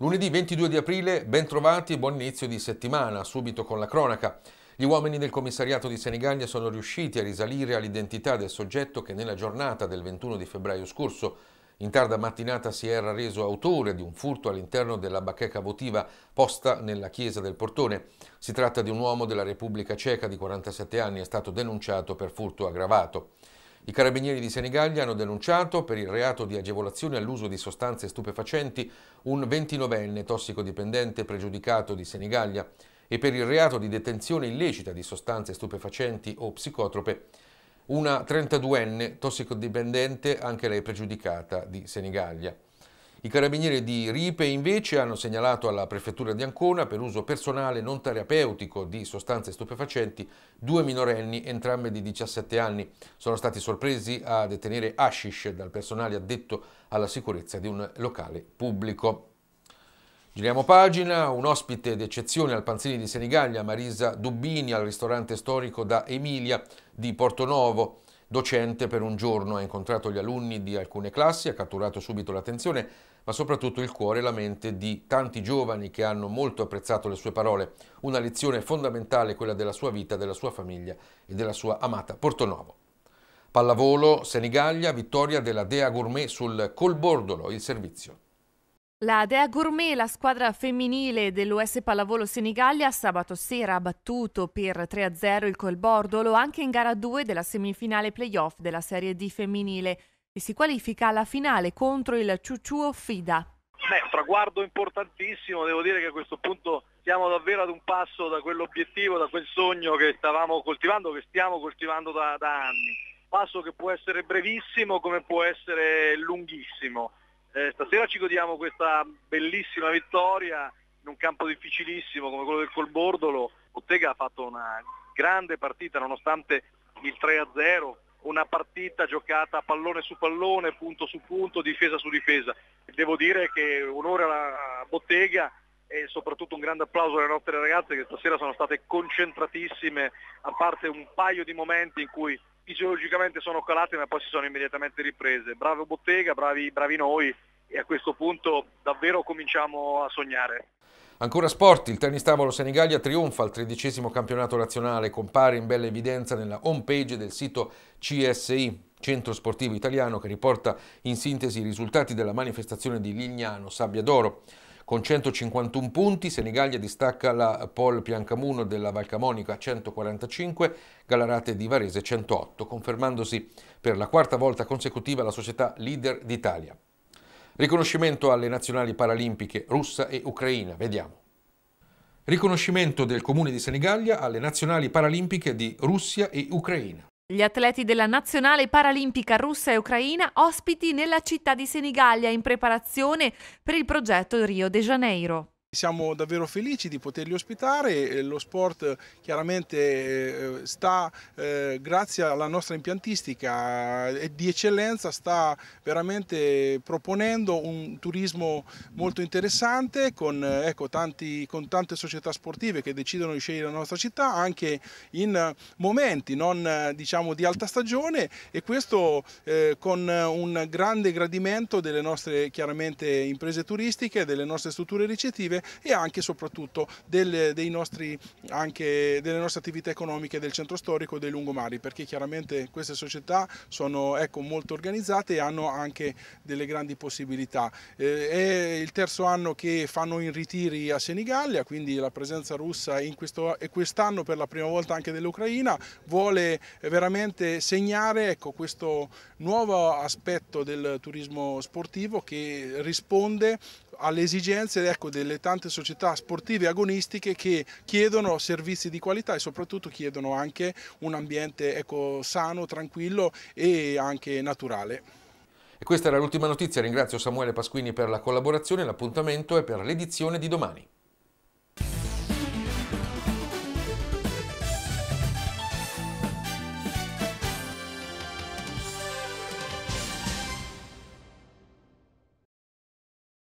Lunedì 22 di aprile, bentrovati e buon inizio di settimana, subito con la cronaca. Gli uomini del commissariato di Senigallia sono riusciti a risalire all'identità del soggetto che nella giornata del 21 di febbraio scorso in tarda mattinata si era reso autore di un furto all'interno della bacheca votiva posta nella chiesa del Portone. Si tratta di un uomo della Repubblica Ceca di 47 anni, è stato denunciato per furto aggravato. I carabinieri di Senigallia hanno denunciato per il reato di agevolazione all'uso di sostanze stupefacenti un 29enne tossicodipendente pregiudicato di Senigallia e per il reato di detenzione illecita di sostanze stupefacenti o psicotrope una 32enne tossicodipendente, anche lei pregiudicata di Senigallia. I carabinieri di Ripe invece hanno segnalato alla prefettura di Ancona per uso personale non terapeutico di sostanze stupefacenti due minorenni, entrambe di 17 anni. Sono stati sorpresi a detenere hashish dal personale addetto alla sicurezza di un locale pubblico. Giriamo pagina, un ospite d'eccezione al Panzini di Senigallia, Marisa Dubbini, al ristorante storico da Emilia di Portonovo docente per un giorno, ha incontrato gli alunni di alcune classi, ha catturato subito l'attenzione, ma soprattutto il cuore e la mente di tanti giovani che hanno molto apprezzato le sue parole. Una lezione fondamentale quella della sua vita, della sua famiglia e della sua amata Portonovo. Pallavolo, Senigallia, vittoria della Dea Gourmet sul Colbordolo, il servizio. La Dea Gourmet, la squadra femminile dell'US Pallavolo Senigallia, sabato sera ha battuto per 3-0 il Colbordolo anche in gara 2 della semifinale playoff della Serie D femminile e si qualifica alla finale contro il Ciuciuo Fida. Beh, traguardo importantissimo, devo dire che a questo punto siamo davvero ad un passo da quell'obiettivo, da quel sogno che stavamo coltivando, che stiamo coltivando da, da anni. Passo che può essere brevissimo come può essere lunghissimo eh, stasera ci godiamo questa bellissima vittoria in un campo difficilissimo come quello del Colbordolo. Bottega ha fatto una grande partita nonostante il 3-0, una partita giocata pallone su pallone, punto su punto, difesa su difesa. Devo dire che onore alla Bottega e soprattutto un grande applauso alle nostre ragazze che stasera sono state concentratissime, a parte un paio di momenti in cui fisiologicamente sono calate ma poi si sono immediatamente riprese. Bravo Bottega, bravi, bravi noi e a questo punto davvero cominciamo a sognare. Ancora sport, il tennis tavolo Senigallia trionfa al tredicesimo campionato nazionale, compare in bella evidenza nella homepage del sito CSI, Centro Sportivo Italiano, che riporta in sintesi i risultati della manifestazione di Lignano Sabbia d'Oro con 151 punti, Senigallia distacca la Pol Piancamuno della Valcamonica a 145, Galarate di Varese 108, confermandosi per la quarta volta consecutiva la società leader d'Italia. Riconoscimento alle nazionali paralimpiche russa e ucraina, vediamo. Riconoscimento del Comune di Senigallia alle nazionali paralimpiche di Russia e Ucraina. Gli atleti della nazionale paralimpica russa e ucraina ospiti nella città di Senigallia in preparazione per il progetto Rio de Janeiro. Siamo davvero felici di poterli ospitare, lo sport chiaramente eh, sta, eh, grazie alla nostra impiantistica eh, di eccellenza, sta veramente proponendo un turismo molto interessante con, ecco, tanti, con tante società sportive che decidono di scegliere la nostra città anche in momenti non diciamo, di alta stagione e questo con un grande gradimento delle nostre chiaramente imprese turistiche, delle nostre strutture ricettive produttive e anche e soprattutto delle, nostri, anche delle nostre attività economiche del centro storico e dei lungomari perché chiaramente queste società sono ecco, molto organizzate e hanno anche delle grandi possibilità. Eh, è il terzo anno che fanno in ritiri a Senigallia, quindi la presenza russa in questo, e quest'anno per la prima volta anche dell'Ucraina vuole veramente segnare ecco, questo nuovo aspetto del turismo sportivo che risponde alle esigenze ecco, dell'età tante società sportive agonistiche che chiedono servizi di qualità e soprattutto chiedono anche un ambiente ecco, sano, tranquillo e anche naturale. E questa era l'ultima notizia, ringrazio Samuele Pasquini per la collaborazione, l'appuntamento è per l'edizione di domani.